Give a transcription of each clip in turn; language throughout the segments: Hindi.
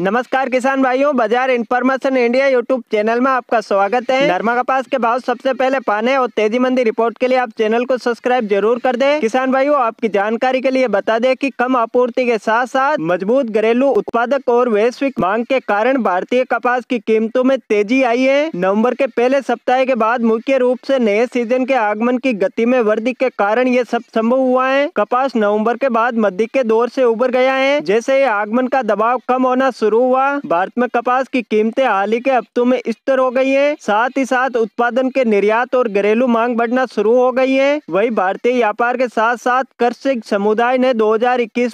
नमस्कार किसान भाइयों बाजार इन्फॉर्मेशन इंडिया यूट्यूब चैनल में आपका स्वागत है नरमा कपास के भाव सबसे पहले पाने और तेजी मंदी रिपोर्ट के लिए आप चैनल को सब्सक्राइब जरूर कर दें किसान भाइयों आपकी जानकारी के लिए बता दें कि कम आपूर्ति के साथ साथ मजबूत घरेलू उत्पादक और वैश्विक मांग के कारण भारतीय कपास की कीमतों में तेजी आई है नवम्बर के पहले सप्ताह के बाद मुख्य रूप ऐसी नए सीजन के आगमन की गति में वृद्धि के कारण ये सब संभव हुआ है कपास नवम्बर के बाद मध्य के दौर ऐसी उभर गया है जैसे आगमन का दबाव कम होना शुरू हुआ भारत में कपास की कीमतें हाल ही के हफ्तों में स्थिर हो गई है साथ ही साथ उत्पादन के निर्यात और घरेलू मांग बढ़ना शुरू हो गई है वही भारतीय व्यापार के साथ साथ कृषक समुदाय ने दो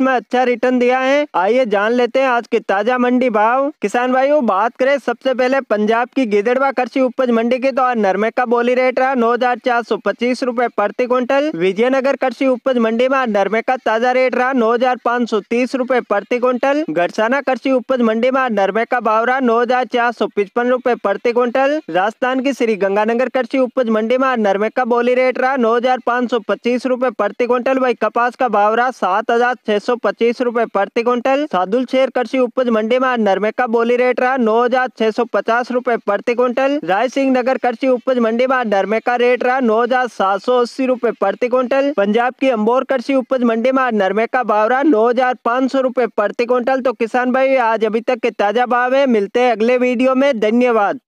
में अच्छा रिटर्न दिया है आइए जान लेते हैं आज के ताजा मंडी भाव किसान भाइयों बात करें सबसे पहले पंजाब की गिदड़वा कृषि उपज मंडी की तो आज नरमे का बोली रेट रहा नौ हजार चार सौ पच्चीस रूपए प्रति क्विंटल विजयनगर कृषि उपज मंडी में नरमे का ताजा रेट रहा नौ हजार पाँच सौ तीस रूपए प्रति क्विंटल घरसाना कृषि उपज मंडी नरमे का बावरा नौ हजार चार सौ पचपन रूपए प्रति क्विंटल राजस्थान की श्री गंगानगर कृषि उपज मंडी में का बोली रेट रहा नौ हजार पाँच सौ पच्चीस रूपए प्रति क्विंटल वही कपास का बावरा सात हजार छह सौ पच्चीस रूपए प्रति क्विंटल साधुल शेर कृषि उपज मंडी में का बोली रेट रहा नौ हजार छह सौ पचास रूपए प्रति क्विंटल राय सिंह नगर कृषि उपज मंडी में का रेट रहा नौ हजार सात सौ अस्सी रूपए प्रति क्विंटल पंजाब की अम्बोर कृषि उपज मंडी में नरमे का बावरा नौ हजार पाँच सौ रूपए प्रति क्विंटल तो किसान भाई आज अभी तक के ताज़ा भाव है मिलते हैं अगले वीडियो में धन्यवाद